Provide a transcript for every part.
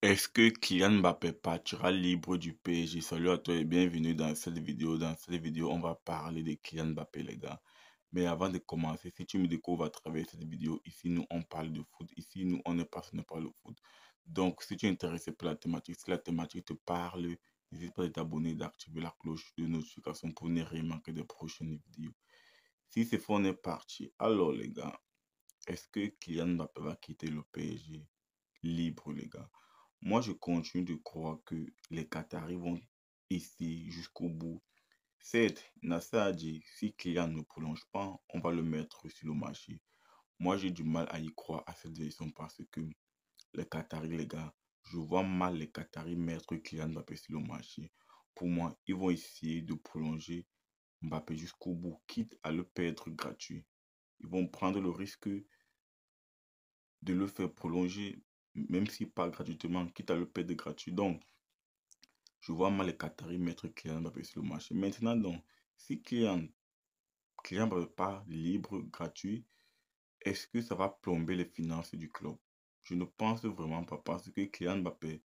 Est-ce que Kylian Mbappé partira libre du PSG Salut à toi et bienvenue dans cette vidéo. Dans cette vidéo, on va parler de Kylian Mbappé, les gars. Mais avant de commencer, si tu me découvres à travers cette vidéo, ici, nous, on parle de foot. Ici, nous, on ne passionné par le foot. Donc, si tu es intéressé par la thématique, si la thématique te parle, n'hésite pas à t'abonner et d'activer la cloche de notification pour ne rien manquer des prochaines vidéos. Si c'est fait, on est parti. Alors, les gars, est-ce que Kylian Mbappé va quitter le PSG libre, les gars moi, je continue de croire que les Qataris vont essayer jusqu'au bout. Certes, Nasser a dit, si Kylian ne prolonge pas, on va le mettre sur le marché. Moi, j'ai du mal à y croire à cette décision parce que les Qataris, les gars, je vois mal les Qataris mettre Kylian Mbappé sur le marché. Pour moi, ils vont essayer de prolonger Mbappé jusqu'au bout, quitte à le perdre gratuit. Ils vont prendre le risque de le faire prolonger même si pas gratuitement, quitte à le payer de gratuit. Donc, je vois mal les Qataris mettre client sur le marché. Maintenant, donc, si client, client pas libre, gratuit, est-ce que ça va plomber les finances du club Je ne pense vraiment pas parce que Kylian Mbappé,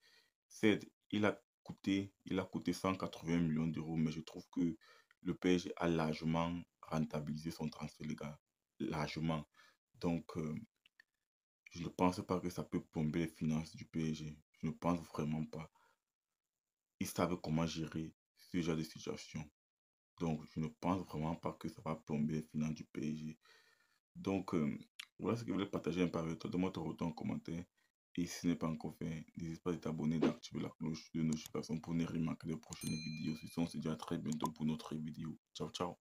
c'est... il a coûté, il a coûté 180 millions d'euros, mais je trouve que le PSG a largement rentabilisé son transfert, les gars, largement. Donc, euh, je ne pense pas que ça peut plomber les finances du PSG. Je ne pense vraiment pas. Ils savent comment gérer ce genre de situation. Donc, je ne pense vraiment pas que ça va plomber les finances du PSG. Donc, euh, voilà ce que je voulais partager un avec toi. Donne-moi ton retour en commentaire. Et si ce n'est pas encore fait, n'hésite pas à t'abonner, d'activer la cloche de notification pour ne rien manquer les prochaines vidéos. Sinon, on se dit à très bientôt pour notre vidéo. Ciao, ciao.